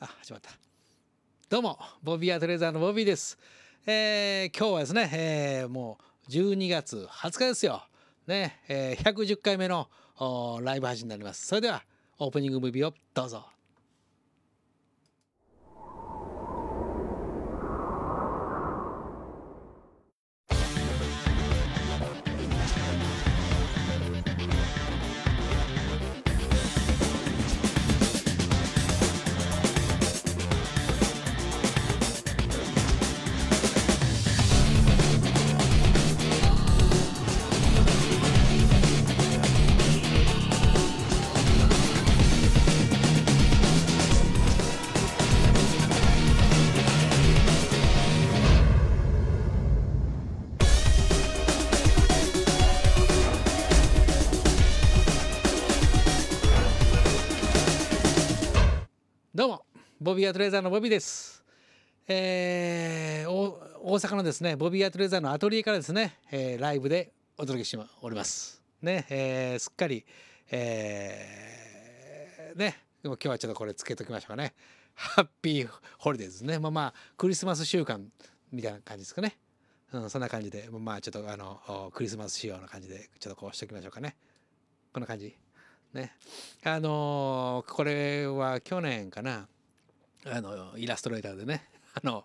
あ始まったどうもボビーアトレーザーのボビーです、えー、今日はですね、えー、もう12月20日ですよね、えー、110回目のライブ配信になりますそれではオープニングムービーをどうぞボビーアトレザーのボビーです。えー、大阪のですね、ボビーアトレザーのアトリエからですね、えー、ライブでお届けしております。ね、えー、すっかり、えー、ね、でも今日はちょっとこれつけときましょうかね。ハッピーホリデーですね。まあまあ、クリスマス週間みたいな感じですかね。うん、そんな感じで、まあちょっとあの、クリスマス仕様の感じで、ちょっとこうしときましょうかね。こんな感じ。ね。あのー、これは去年かな。あのイラストレーターでね あの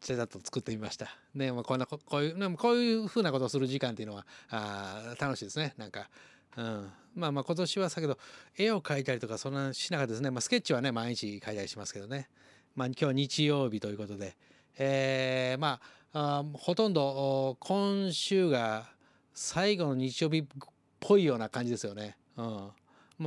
ちェちゃっと作ってみました。ねまあ、こんなこういうこういうふうなことをする時間っていうのはあ楽しいですねなんか。うん、まあまあ今年はさけど絵を描いたりとかそんなしながらですね、まあ、スケッチはね毎日描いたりしますけどね、まあ、今日日曜日ということで、えー、まあほとんど今週が最後の日曜日っぽいような感じですよね。うん、も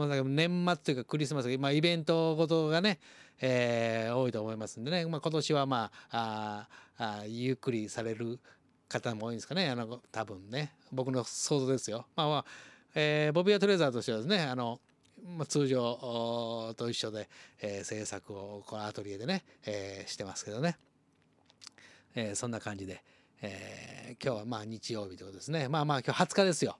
うか年末というかクリスマス、まあ、イベントごとがねえー、多いと思いますんでね、まあ、今年はまああゆっくりされる方も多いんですかねあの多分ね僕の想像ですよ。まあまあえー、ボビア・トレザーとしてはですねあの、まあ、通常と一緒で、えー、制作をこのアトリエでね、えー、してますけどね、えー、そんな感じで、えー、今日はまあ日曜日ということですねまあまあ今日20日ですよ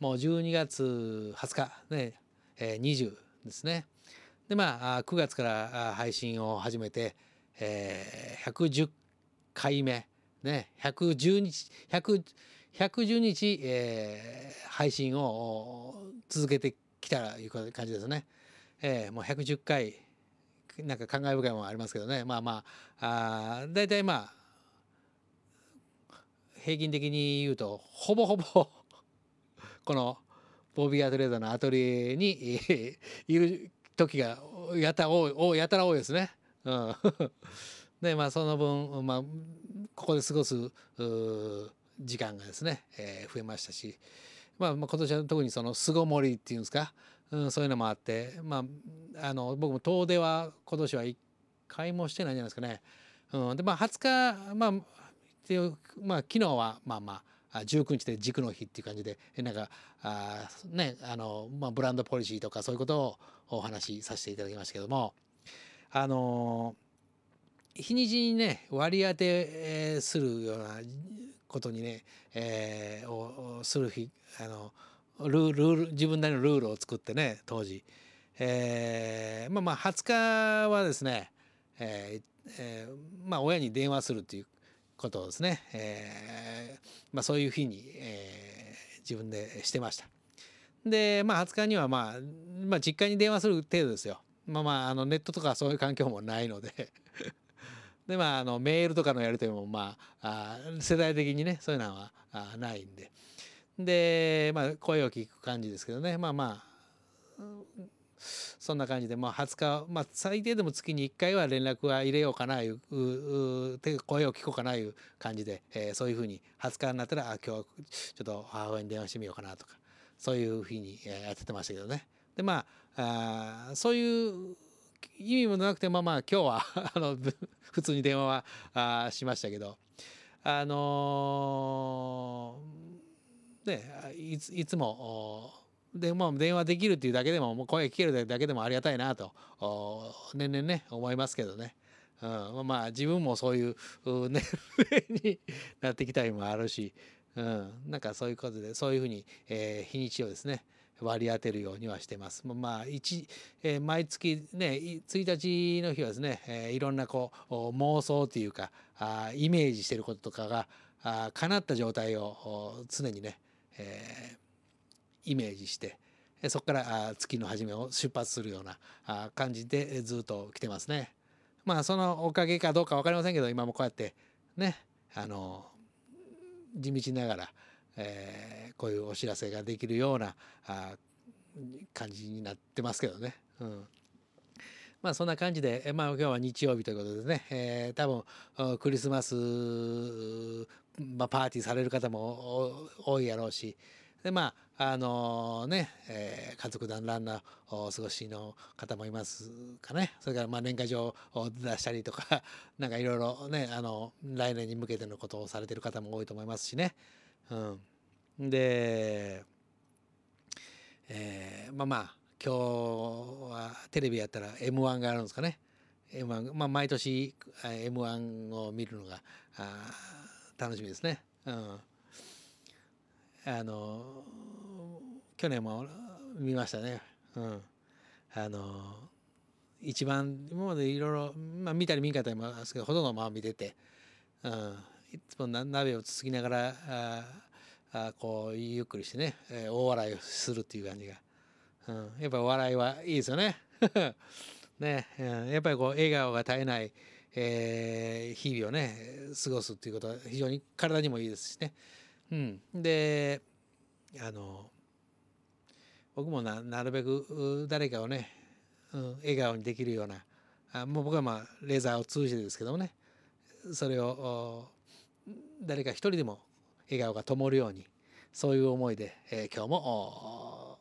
もう12月20日ね、えー、20ですね。でまあ9月から配信を始めて、えー、110回目ね110日100 110日、えー、配信を続けてきたいう感じですね。えー、もう110回なんか感慨深いもありますけどねまあまああ大体まあ平均的に言うとほぼほぼこのボビー・アトレードのアトリエにいる時がやた多いやたら多いですね。うん、でまあその分、まあ、ここで過ごす時間がですね、えー、増えましたし、まあ、まあ今年は特にその巣ごもりっていうんですか、うん、そういうのもあって、まあ、あの僕も遠出は今年は一回もしてないんじゃないですかね。うん、でまあ20日まあ、まあ、昨日はまあまあ19日で軸の日っていう感じでなんかあ、ねあのまあ、ブランドポリシーとかそういうことをお話しさせていただきましたけどもあの日にちにね割り当てするようなことにね、えー、をする日あのルール自分なりのルールを作ってね当時、えー、まあまあ20日はですね、えーえー、まあ親に電話するっていうことをですね、えー、まあ、そういうふうに、えー、自分でしてました。で、まあ、20日には、まあ、まあ、実家に電話する程度ですよ。まあまあ、あのネットとかそういう環境もないので で、まあ、あのメールとかのやり取りも、まあ、あ世代的にね、そういうのはあないんで。で、まあ、声を聞く感じですけどね、まあまあ、そんな感じで、まあ、20日、まあ、最低でも月に1回は連絡は入れようかないうて声を聞こうかないう感じで、えー、そういうふうに20日になったらあ今日はちょっと母親に電話してみようかなとかそういうふうにやっててましたけどね。でまああそういう意味もなくてまあまあ今日は あの普通に電話はあしましたけどあのー、ねいついつも。でもう電話できるっていうだけでももう声聞けるだけでもありがたいなと年々ね思いますけどね、うん、まあ自分もそういう年齢になってきたりもあるし、うん、なんかそういうことでそういうふうに、えー、日にちをですね割り当てるようにはしてます。まあ一えー、毎月ね一日の日はですね、えー、いろんなこう妄想というかあイメージしてることとかがあ叶った状態を常にね、えーイメージしてそこから月の初めを出発するような感じでずっと来てますね。まあそのおかげかどうか分かりませんけど今もこうやってねあの地道ながら、えー、こういうお知らせができるようなあ感じになってますけどね。うんまあそんな感じで、まあ今日は日曜日ということでね、えー、多分クリスマス、まあ、パーティーされる方も多いやろうし、でまああのー、ね、えー、家族団らんなお過ごしの方もいますかねそれからまあ年賀状を出したりとか なんかいろいろねあの来年に向けてのことをされてる方も多いと思いますしね。うん、で、えー、まあまあ今日はテレビやったら m 1があるんですかね。M1 まあ、毎年 m 1を見るのが楽しみですね。うんあの去年も見ましたね。うん、あの一番今までいろいろ、まあ、見たり見んかったりもあるんですけどほとんどまあ見てて、うん、いつも鍋をつつきながらああこうゆっくりしてね、え大笑いをするっていう感じが、うん、やっぱお笑いはいいですよね。ね、うん、やっぱりこう笑顔が絶えない、えー、日々をね過ごすっていうことは非常に体にもいいですしね。うん、であの僕もななるべく誰かをね、うん、笑顔にできるようなあもう僕はまあレーザーを通じてですけどもねそれを誰か一人でも笑顔が灯るようにそういう思いで、えー、今日も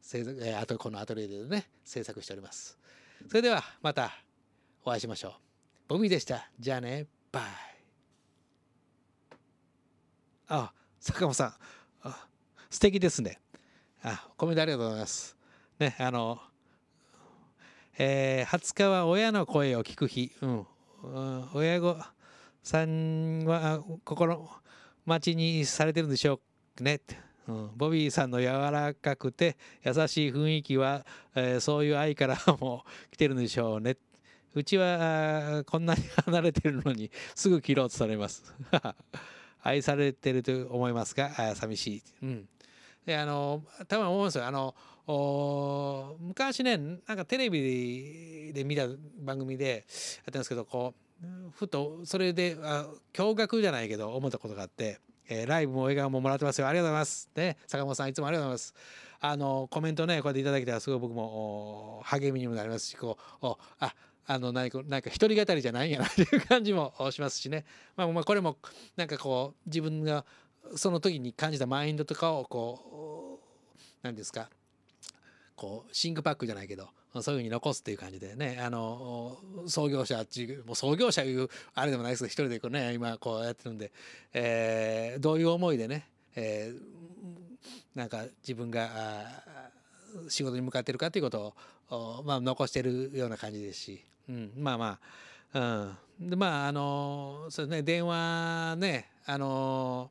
制作、えー、あとこのアトリエでね制作しておりますそれではまたお会いしましょうボミでしたじゃあねバイあ坂本さん素敵ですねあコメントありがとうございますねあのえー、20日は親の声を聞く日、うん、うん、親御さんは心待ちにされてるんでしょうね、うん、ボビーさんの柔らかくて優しい雰囲気は、えー、そういう愛からも来てるんでしょうねうちはこんなに離れてるのにすぐ切ろうとされます愛されてると思いますが寂しい。うん、であの多分思うんですよあの昔ねなんかテレビで見た番組でやってますけどこうふとそれであ驚愕じゃないけど思ったことがあって。えー、ライブも映画ももらってますよ。ありがとうございます。ね、坂本さんいつもありがとうございます。あの、コメントね、こうやっていただけたらすごい僕も励みにもなりますし、こう、あ、あのかなんか一人語りじゃないんやなっていう感じもしますしね、まあ、まあこれもなんかこう自分がその時に感じたマインドとかをこう何ですかこうシンクパックじゃないけどそういうふうに残すっていう感じでねあの創業者っていうもう創業者いうあれでもないですけど一人でこうね今こうやってるんで、えー、どういう思いでね、えー、なんか自分があ仕事に向かってるかということを、まあ、残してるような感じですし。うん、まあまあ、うん、でまああのそうですね電話ねあの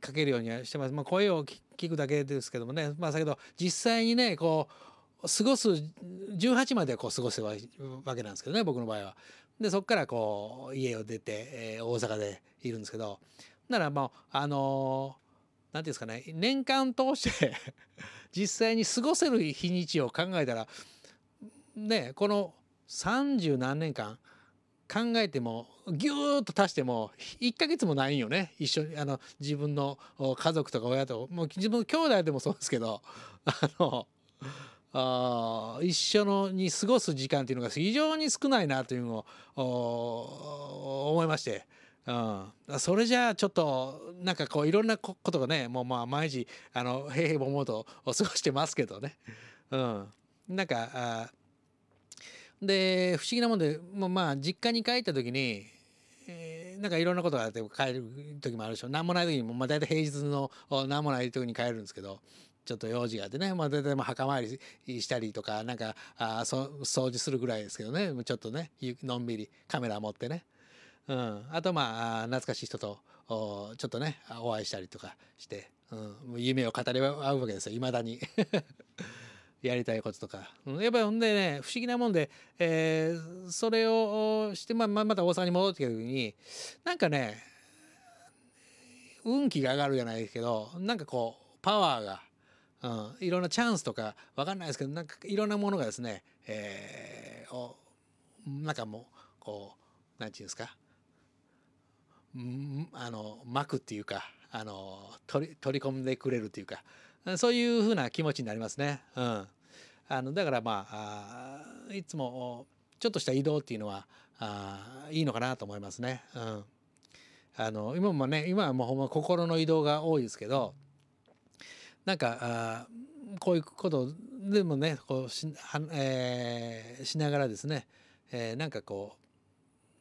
かけるようにはしてます、まあ、声を聞くだけですけどもねまあだけど実際にねこう過ごす18まではこう過ごせばわけなんですけどね僕の場合は。でそこからこう家を出て、えー、大阪でいるんですけどならもうあの何、んて言うんですかね年間通して 実際に過ごせる日にちを考えたらねこの三十何年間考えてもぎゅーっと足しても1ヶ月もないんよね一緒にあの自分の家族とか親ともう自分の兄弟でもそうですけど あのあ一緒のに過ごす時間っていうのが非常に少ないなというのを思いまして。うん、それじゃあちょっとなんかこういろんなことがねもうまあ毎日あの平平もうと過ごしてますけどね、うん、なんかあで不思議なもんで、まあ、まあ実家に帰った時に、えー、なんかいろんなことがあって帰る時もあるでしょ何もない時にも、まあ、大体平日の何もない時に帰るんですけどちょっと用事があってね、まあ、大体まあ墓参りしたりとかなんかあそ掃除するぐらいですけどねちょっとねのんびりカメラ持ってね、うん、あとまあ懐かしい人とちょっとねお会いしたりとかして、うん、夢を語り合うわけですよいまだにやりたいこととか、やっぱりほんでね不思議なもんで、えー、それをして、まあ、また大阪に戻ってきた時になんかね運気が上がるじゃないですけどなんかこうパワーが、うん、いろんなチャンスとか分かんないですけどなんかいろんなものがですね、えー、おなんかもうこう何て言うんですかあの巻くっていうかあの取り込んでくれるというかそういうふうな気持ちになりますね。うんあのだからまあいつもちょっとした移動っていうのはあいいのかなと思いますね。うん、あの今もね今はもうほんま心の移動が多いですけどなんかあこういうことでもねこうしは、えー、しながらですね、えー、なんかこう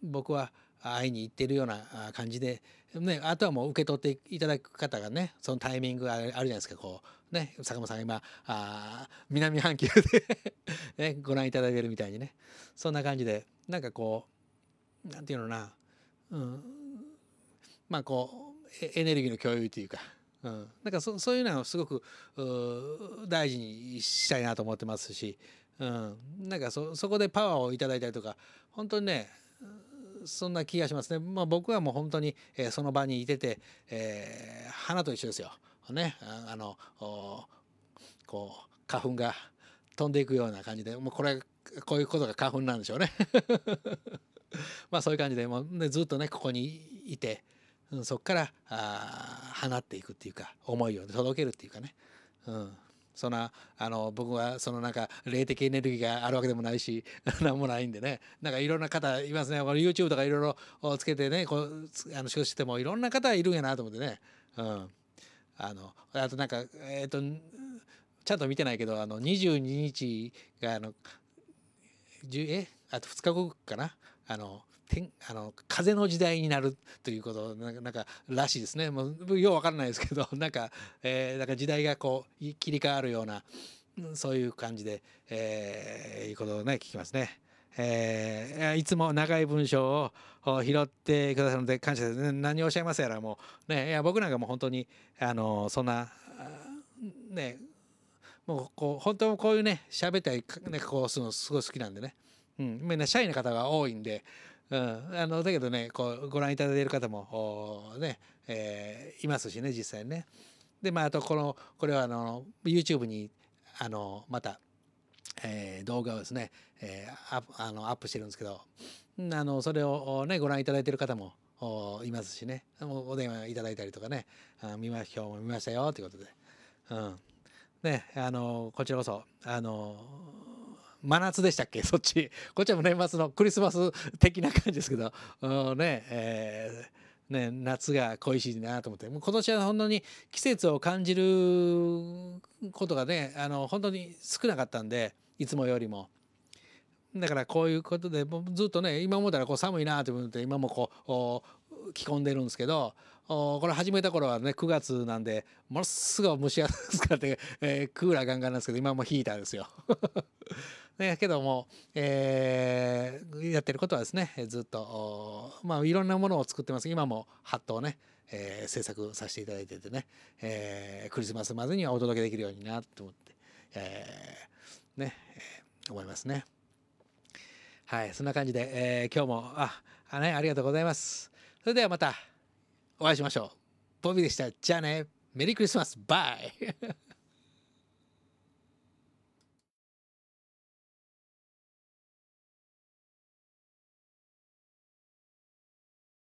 僕は会いに行ってるような感じで、ね、あとはもう受け取っていただく方がねそのタイミングがあるじゃないですかこうね、坂本さんが今、あ南半球で ね、ご覧いただいてるみたいにね、そんな感じで、なんかこう、なんていうのな、うん、まあこう、エネルギーの共有というか、うん、なんかそそういうのはすごく大事にしたいなと思ってますし、うん、なんかそそこでパワーをいただいたりとか本当にねそんな気がしますね。まあ、僕はもう本当に、えー、その場にいてて、えー、花と一緒ですよ。ねあのこう花粉が飛んでいくような感じでもうこれこういうことが花粉なんでしょうね まあそういう感じでもう、ね、ずっとねここにいてそこからあ放っていくっていうか思いを届けるっていうかね、うん、そんなあの僕はそのなんか霊的エネルギーがあるわけでもないし何 もないんでねなんかいろんな方いますね YouTube とかいろいろつけてねこうあの使してもいろんな方いるんやなと思ってね。うんあのあとなんかえっ、ー、とちゃんと見てないけどあの22日があのえあと2日後かなあの天あの風の時代になるということなんからしいですねもうよう分からないですけど なんか,、えー、なんか時代がこう切り替わるようなそういう感じで、えー、いうことをね聞きますね。えー、いつも長い文章を拾ってくださるので感謝です。何をおっしゃいますやらもう、ね、いや僕なんかも本当に、あのそんな、ね、もうこう本当こういうね喋ったり、ね、こうするのすごい好きなんでね、うん、みんな社員の方が多いんで、うん、あのだけどねこうご覧いただいている方もね、えー、いますしね実際ね。でまああとこのこれはあの YouTube にあのまたえー、動画をですね、えー、あのアップしてるんですけどあのそれを、ね、ご覧いただいてる方もいますしねお電話いただいたりとかね「見ま今日も見ましたよ」ということで、うんね、あのこちらこそあの真夏でしたっけ そっちこっちはも年末のクリスマス的な感じですけど、うん、ねえーね、夏が恋しいなと思ってもう今年は本当に季節を感じることがねあの本当に少なかったんでいつもよりも。だからこういうことでずっとね今思ったらこう寒いなと思って今もこう着込んでるんですけどこれ始めた頃はね9月なんでものすごい蒸し暑くなって、えー、クーラーガンガンなんですけど今もヒーターですよ。ね、けども、えー、やってることはですねずっとまあいろんなものを作ってます今もハットをね、えー、制作させていただいててね、えー、クリスマスまでにはお届けできるようになと思って、えー、ね、えー、思いますね。はいそんな感じで、えー、今日もああ、ね、ありがとうございます。それではまたお会いしましょう。ボビーでした。じゃあね。メリークリスマス。バイ